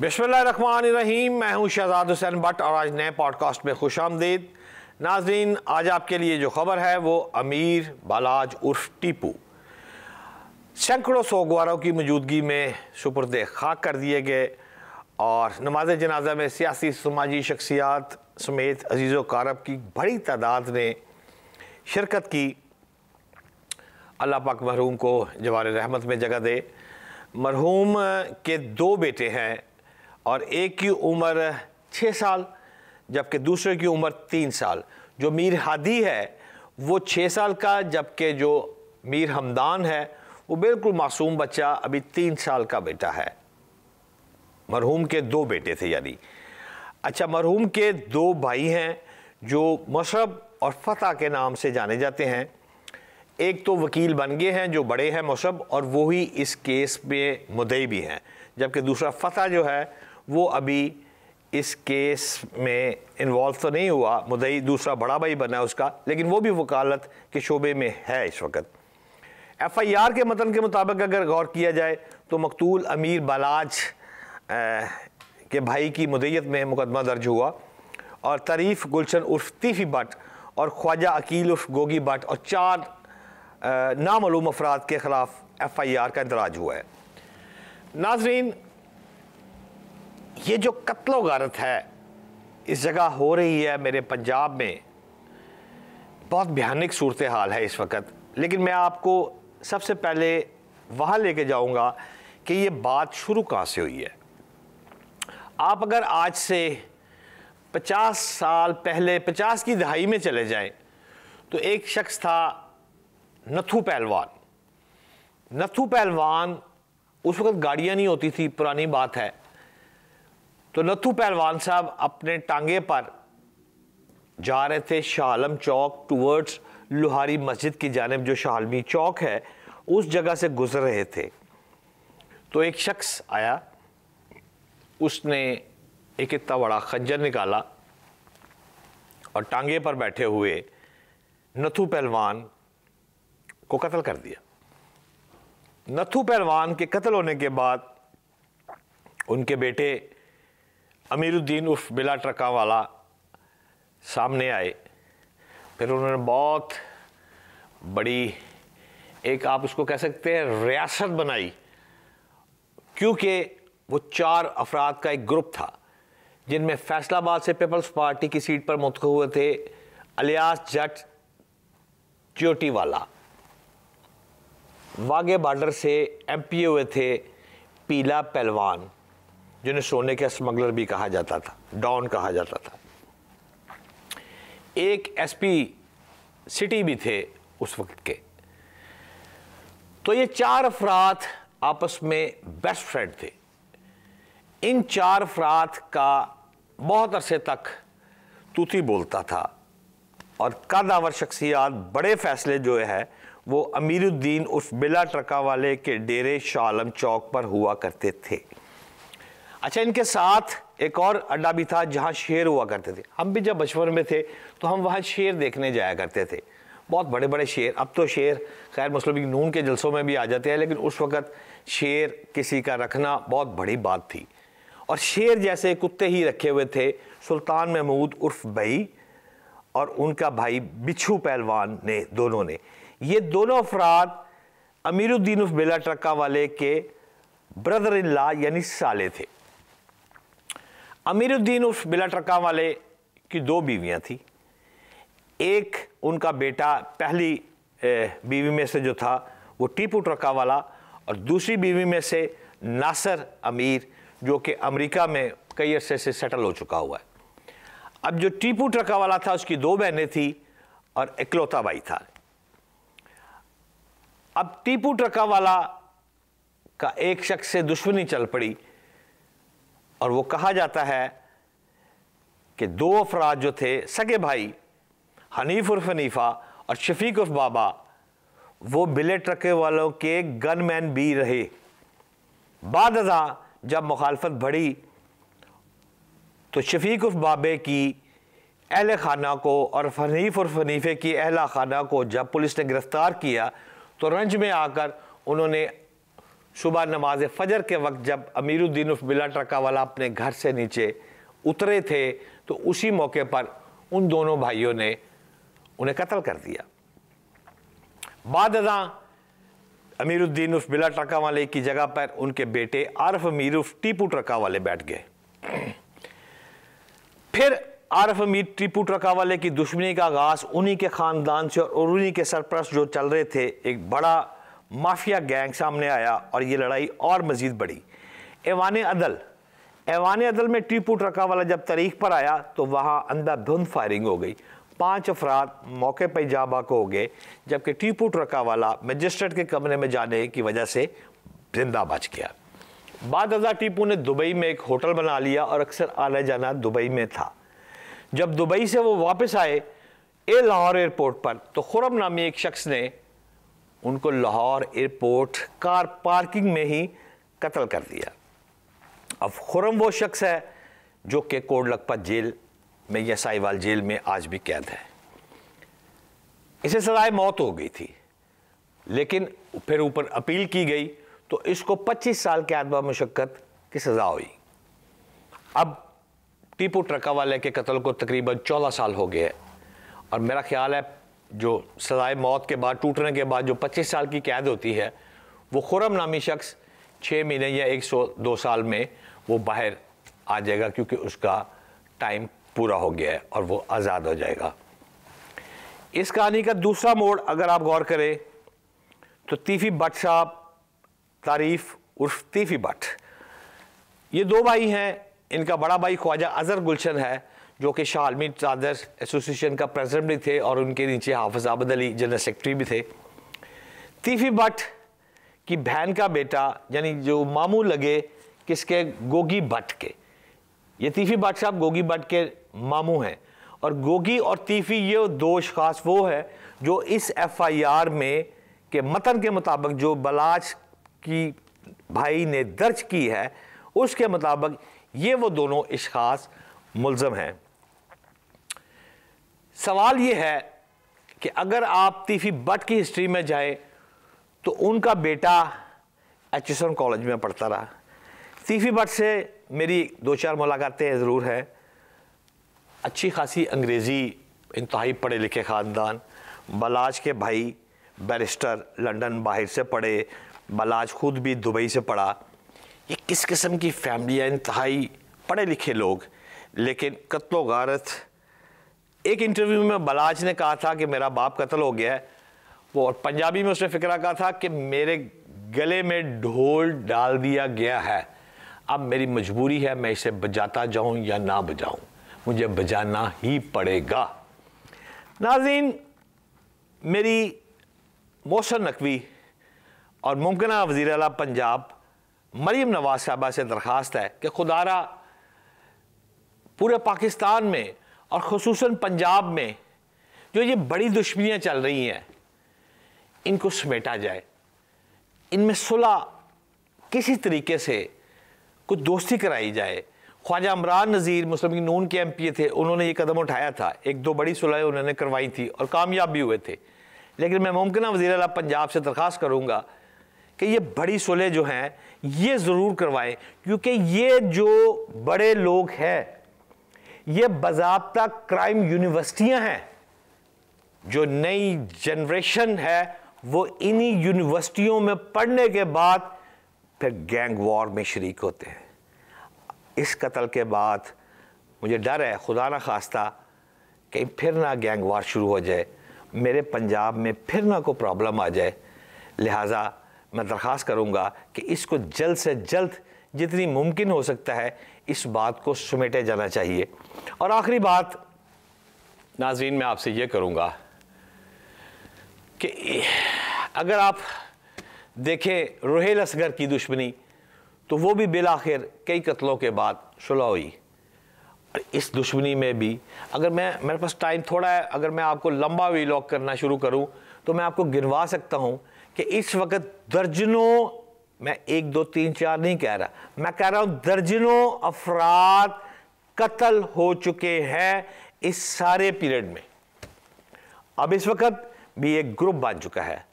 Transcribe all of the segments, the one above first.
बिस्मिल्लाम मैं हूं शहजाद हुसैन भट्ट और आज नए पॉडकास्ट में खुश आमदीद नाजरीन आज आपके लिए जो खबर है वो अमीर बालाज उर्फ टीपू सैकड़ों सोगवारों की मौजूदगी में सुपुरद खाक कर दिए गए और नमाज जनाजा में सियासी समाजी शख्सियात समेत अजीज़ कारब की बड़ी तादाद ने शिरकत की अल्लाह पाक महरूम को जवार रहमत में जगह दे मरहूम के दो बेटे हैं और एक की उम्र छः साल जबकि दूसरे की उम्र तीन साल जो मीर हादी है वो छः साल का जबकि जो मीर हमदान है वो बिल्कुल मासूम बच्चा अभी तीन साल का बेटा है मरहूम के दो बेटे थे यानी अच्छा मरहूम के दो भाई हैं जो मशरब और फतह के नाम से जाने जाते हैं एक तो वकील बन गए हैं जो बड़े हैं मशरब और वही इस केस में मुदई भी हैं जबकि दूसरा फतह जो है वो अभी इस केस में इन्वॉल्व तो नहीं हुआ मुदई दूसरा बड़ा भाई बना उसका लेकिन वो भी वकालत के शोबे में है इस वक्त एफ आई आर के मतन के मुताबिक अगर गौर किया जाए तो मकतूल अमीर बलाज के भाई की मुदैत में मुकदमा दर्ज हुआ और तरीफ़ गुलशन उर्फ तीफी भट्ट और ख्वाजा अकील उर्फ गोगी भट्ट और चार नामूम अफराद के ख़िलाफ़ एफ आई आर का इंदराज हुआ है नाजरीन ये जो कत्लो गारत है इस जगह हो रही है मेरे पंजाब में बहुत भयानक सूरत हाल है इस वक्त लेकिन मैं आपको सबसे पहले वहाँ लेके जाऊँगा कि ये बात शुरू कहाँ से हुई है आप अगर आज से 50 साल पहले 50 की दहाई में चले जाएं तो एक शख्स था नथु पहलवान नथु पहलवान उस वक्त गाड़ियाँ नहीं होती थी पुरानी बात है तो नथु पहलवान साहब अपने टांगे पर जा रहे थे शाहलम चौक टूवर्ड्स लुहारी मस्जिद की जानब जो शाहलमी चौक है उस जगह से गुजर रहे थे तो एक शख्स आया उसने एक इतना बड़ा खंजर निकाला और टांगे पर बैठे हुए नथु पहलवान को कत्ल कर दिया नथु पहलवान के कत्ल होने के बाद उनके बेटे अमीरुद्दीन उर्फ बिला ट्रका वाला सामने आए फिर उन्होंने बहुत बड़ी एक आप उसको कह सकते हैं रियासत बनाई क्योंकि वो चार अफराद का एक ग्रुप था जिनमें फैसलाबाद से पीपल्स पार्टी की सीट पर मुतक हुए थे अलियास जट चोटी वाला वागे बॉर्डर से एमपी हुए थे पीला पहलवान जिन्हें सोने का स्मगलर भी कहा जाता था डॉन कहा जाता था एक एसपी सिटी भी थे उस वक्त के तो ये चार अफराद आपस में बेस्ट फ्रेंड थे इन चार अफराद का बहुत अरसे तक तूती बोलता था और कदावर शख्सियात बड़े फैसले जो है वो अमीरुद्दीन उस बिला ट्रका वाले के डेरे शालम चौक पर हुआ करते थे अच्छा इनके साथ एक और अड्डा भी था जहाँ शेर हुआ करते थे हम भी जब बचपन में थे तो हम वहाँ शेर देखने जाया करते थे बहुत बड़े बड़े शेर अब तो शेर खैर मुस्लिम नून के जलसों में भी आ जाते हैं लेकिन उस वक़्त शेर किसी का रखना बहुत बड़ी बात थी और शेर जैसे कुत्ते ही रखे हुए थे सुल्तान महमूद उर्फ बई और उनका भाई बिच्छू पहलवान ने दोनों ने ये दोनों अफराद अमीरुद्दीन उफ बेला ट्रक्का वाले के ब्रदर इन ला यानी साले थे अमीरुद्दीन उर्फ बिला ट्रका वाले की दो बीवियां थी एक उनका बेटा पहली बीवी में से जो था वो टीपू ट्रका वाला और दूसरी बीवी में से नासर अमीर जो कि अमेरिका में कई अरसे से सेटल हो चुका हुआ है अब जो टीपू ट्रका वाला था उसकी दो बहनें थी और इकलौता भाई था अब टीपू ट्रका वाला का एक शख्स से दुश्मनी चल पड़ी और वो कहा जाता है कि दो अफराद जो थे सगे भाई हनीफ उर्फ हनीफा और शफीक उर्फ बाबा वो बिले ट्रके वालों के गन मैन भी रहे बाद अजा जब मुखालफत बढ़ी तो शफीक उर्फ बाबे की अहल खाना को और फनीफ उर्फ फनीफे की अहला खाना को जब पुलिस ने गिरफ़्तार किया तो रंज में आकर उन्होंने सुबह नमाज फजर के वक्त जब अमीरुद्दीन उफ बिला ट्रका वाला अपने घर से नीचे उतरे थे तो उसी मौके पर उन दोनों भाइयों ने उन्हें कत्ल कर दिया बाद अदा अमीरुद्दीन उफ बिला ट्रका वाले की जगह पर उनके बेटे आरफ अमीर उफ टीपू ट्रका वाले बैठ गए फिर आरफ अमीर टीपू ट्रका वाले की दुश्मनी का आगाज उन्हीं के ख़ानदान से और उन्हीं के सरप्रस्त जो चल रहे थे एक बड़ा माफिया गैंग सामने आया और ये लड़ाई और मज़ीद बढ़ी ऐवान अदल ऐवान अदल में टीपू ट्रका वाला जब तारीख पर आया तो वहाँ अंधाधुंध फायरिंग हो गई पांच अफराद मौके पर जा को हो गए जबकि टीपू ट्रका वाला मजिस्ट्रेट के कमरे में जाने की वजह से जिंदा बच गया बाद अजा टीपू ने दुबई में एक होटल बना लिया और अक्सर आना जाना दुबई में था जब दुबई से वो वापस आए ए लाहौर एयरपोर्ट पर तो खुरम नामी एक शख्स ने उनको लाहौर एयरपोर्ट कार पार्किंग में ही कत्ल कर दिया अब खुरम वो शख्स है जो कि कोड लखपत जेल में या साहिवाल जेल में आज भी कैद है इसे सजाए मौत हो गई थी लेकिन फिर ऊपर अपील की गई तो इसको 25 साल के आदबा मशक्क़त की सज़ा हुई अब टीपू ट्रका वाले के कत्ल को तकरीबन 14 साल हो गए और मेरा ख्याल है जो सजाए मौत के बाद टूटने के बाद जो 25 साल की कैद होती है वो खुरम नामी शख्स छः महीने या एक सौ दो साल में वो बाहर आ जाएगा क्योंकि उसका टाइम पूरा हो गया है और वो आज़ाद हो जाएगा इस कहानी का दूसरा मोड़ अगर आप गौर करें तो तीफी भट साहब तारीफ उर्फ तीफी भट्ट ये दो भाई हैं इनका बड़ा भाई ख्वाजा अजहर गुलशन है जो कि शाह आलमी चादर एसोसिएशन का प्रेसिडेंट भी थे और उनके नीचे हाफिज आबद अली जनरल सेक्रेटरी भी थे तीफी भट्ट की बहन का बेटा यानी जो मामू लगे किसके गोगी भट्ट के ये तीफी भट्ट साहब गोगी भट्ट के मामू हैं और गोगी और तीफी ये दो खास वो है जो इस एफ आई आर में के मतन के मुताबिक जो बलाच की भाई ने दर्ज की है उसके मुताबिक ये वो दोनों इशास मुलज़म हैं सवाल ये है कि अगर आप तीफी बट की हिस्ट्री में जाएं तो उनका बेटा एच कॉलेज में पढ़ता रहा तीफी बट से मेरी दो चार मुलाकातें ज़रूर हैं अच्छी खासी अंग्रेज़ी इंतहाई पढ़े लिखे ख़ानदान बलाज के भाई बैरिस्टर लंदन बाहर से पढ़े बलाज खुद भी दुबई से पढ़ा ये किस किस्म की फैमिली है इंतहाई पढ़े लिखे लोग लेकिन कत्लो गारत एक इंटरव्यू में बलाज ने कहा था कि मेरा बाप कत्ल हो गया है वो और पंजाबी में उसने फिक्रा कहा था कि मेरे गले में ढोल डाल दिया गया है अब मेरी मजबूरी है मैं इसे बजाता जाऊं या ना बजाऊं मुझे बजाना ही पड़ेगा नाजीन मेरी मोहसन नकवी और मुमकिन वजीर अला पंजाब मरीम नवाज साहबा से दरख्वास्त है कि खुदारा पूरे पाकिस्तान में और खसूस पंजाब में जो ये बड़ी दुश्मनियाँ चल रही हैं इनको समेटा जाए इनमें सुलह किसी तरीके से कुछ दोस्ती कराई जाए ख्वाजा अमरान नज़ीर मुस्लिम नून के एम पी ए थे उन्होंने ये कदम उठाया था एक दो बड़ी सुलह उन्होंने करवाई थी और कामयाब भी हुए थे लेकिन मैं मुमकिन वजी अला पंजाब से दरख्वास्त करूँगा कि ये बड़ी सुलह जो हैं ये ज़रूर करवाएँ क्योंकि ये जो बड़े लोग हैं ये बाबा क्राइम यूनिवर्सिटियां हैं जो नई जनरेशन है वो इन्हीं यूनिवर्सिटियों में पढ़ने के बाद फिर गैंग वॉर में शरीक होते हैं इस कत्ल के बाद मुझे डर है खुदा ना खास्ता कहीं फिर ना गैंग वार शुरू हो जाए मेरे पंजाब में फिर ना कोई प्रॉब्लम आ जाए लिहाजा मैं दरख्वास्त करूँगा कि इसको जल्द से जल्द जितनी मुमकिन हो सकता है इस बात को समेटे जाना चाहिए और आखिरी बात नाजरीन मैं आपसे ये करूँगा कि अगर आप देखें रोहेल असगर की दुश्मनी तो वो भी बिलाखिर कई कत्लों के बाद सुलह हुई और इस दुश्मनी में भी अगर मैं मेरे पास टाइम थोड़ा है अगर मैं आपको लंबा वीलॉग करना शुरू करूं तो मैं आपको गिनवा सकता हूं कि इस वक्त दर्जनों मैं एक दो तीन चार नहीं कह रहा मैं कह रहा हूं दर्जनों अफराद कत्ल हो चुके हैं इस सारे पीरियड में अब इस वक्त भी एक ग्रुप बन चुका है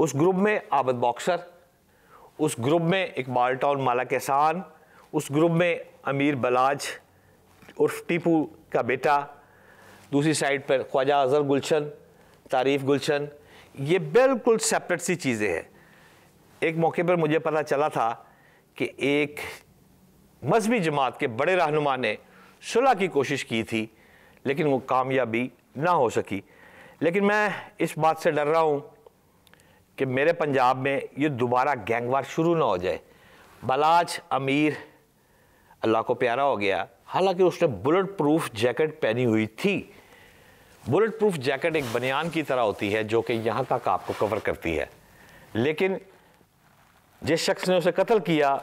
उस ग्रुप में आबद बॉक्सर उस ग्रुप में इकबाल टाउन माला केसान उस ग्रुप में अमीर बलाज उर्फ टीपू का बेटा दूसरी साइड पर ख्वाजा अजहर गुलशन तारीफ गुलशन ये बिल्कुल सेपरेट सी चीज़ें हैं एक मौके पर मुझे पता चला था कि एक मजहबी जमात के बड़े रहनुमा ने सुलह की कोशिश की थी लेकिन वो कामयाबी ना हो सकी लेकिन मैं इस बात से डर रहा हूँ कि मेरे पंजाब में ये दोबारा गैंगवार शुरू ना हो जाए बलाज अमीर अल्लाह को प्यारा हो गया हालांकि उसने बुलेट प्रूफ जैकेट पहनी हुई थी बुलेट प्रूफ जैकेट एक बनियान की तरह होती है जो कि यहाँ तक आपको कवर करती है लेकिन जिस शख्स ने उसे कत्ल किया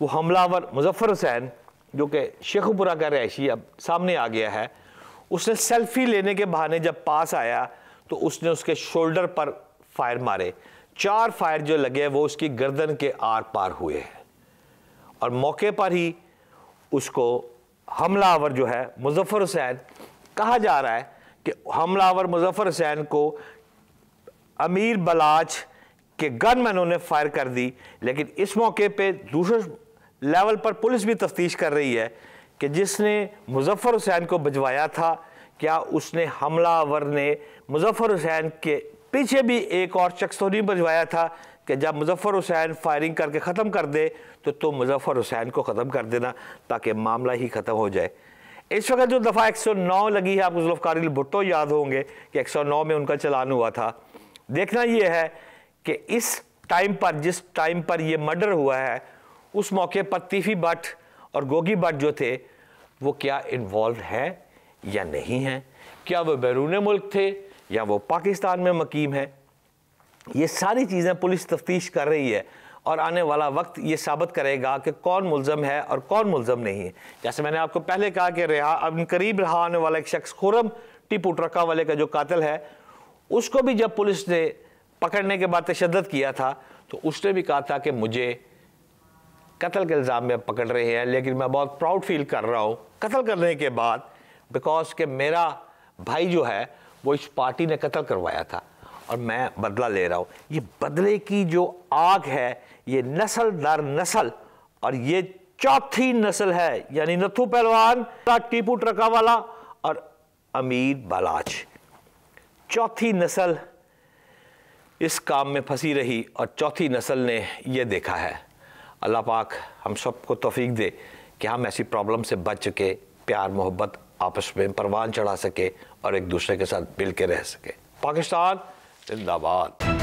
वो हमलावर मुजफ्फर हुसैन जो कि शेखुपुरा का रहशी अब सामने आ गया है उसने सेल्फी लेने के बहाने जब पास आया तो उसने उसके शोल्डर पर फायर मारे चार फायर जो लगे वो उसकी गर्दन के आर पार हुए हैं और मौके पर ही उसको हमलावर जो है मुजफ्फर हुसैन कहा जा रहा है कि हमलावर मुजफ्फर हुसैन को अमीर बलाच कि गनमैनों ने फायर कर दी लेकिन इस मौके पे दूसरे लेवल पर पुलिस भी तफ्तीश कर रही है कि जिसने मुजफ्फ़र हुसैन को भजवाया था क्या उसने हमलावर ने मुजफ्फ़र हुसैन के पीछे भी एक और शख्स तो नहीं भजवाया था कि जब मुजफ्फ़र हुसैन फायरिंग करके ख़त्म कर दे तो तुम तो मुजफ्फ़र हुसैन को ख़त्म कर देना ताकि मामला ही ख़त्म हो जाए इस वक्त जो दफ़ा 109 लगी है आपको जुल्फकारी भुट्टो याद होंगे कि 109 में उनका चलान हुआ था देखना यह है कि इस टाइम पर जिस टाइम पर यह मर्डर हुआ है उस मौके पर तीफी भट्ट और गोगी भट्ट जो थे वो क्या इन्वॉल्व है या नहीं है क्या वो बैरून मुल्क थे या वो पाकिस्तान में मकीम है ये सारी चीज़ें पुलिस तफ्तीश कर रही है और आने वाला वक्त ये साबित करेगा कि कौन मुलम है और कौन मुलम नहीं है जैसे मैंने आपको पहले कहा कि रिहा अब करीब रहा आने वाला एक शख्स खुरम टिपू ट्रका वाले का जो कातिल है उसको भी जब पुलिस ने पकड़ने के बाद तशद किया था तो उसने भी कहा था कि मुझे कत्ल के इल्ज़ाम में पकड़ रहे हैं लेकिन मैं बहुत प्राउड फील कर रहा हूँ कत्ल करने के बाद बिकॉज के मेरा भाई जो है वो इस पार्टी ने कत्ल करवाया था और मैं बदला ले रहा हूँ ये बदले की जो आग है ये नस्ल दर नस्ल और ये चौथी नस्ल है यानी नथू पहलवान टीपू ट्रका वाला और अमीर बलाज चौथी नस्ल इस काम में फंसी रही और चौथी नस्ल ने यह देखा है अल्लाह पाक हम सबको तोफीक दे कि हम ऐसी प्रॉब्लम से बच चुके प्यार मोहब्बत आपस में परवान चढ़ा सके और एक दूसरे के साथ मिल के रह सके पाकिस्तान जिंदाबाद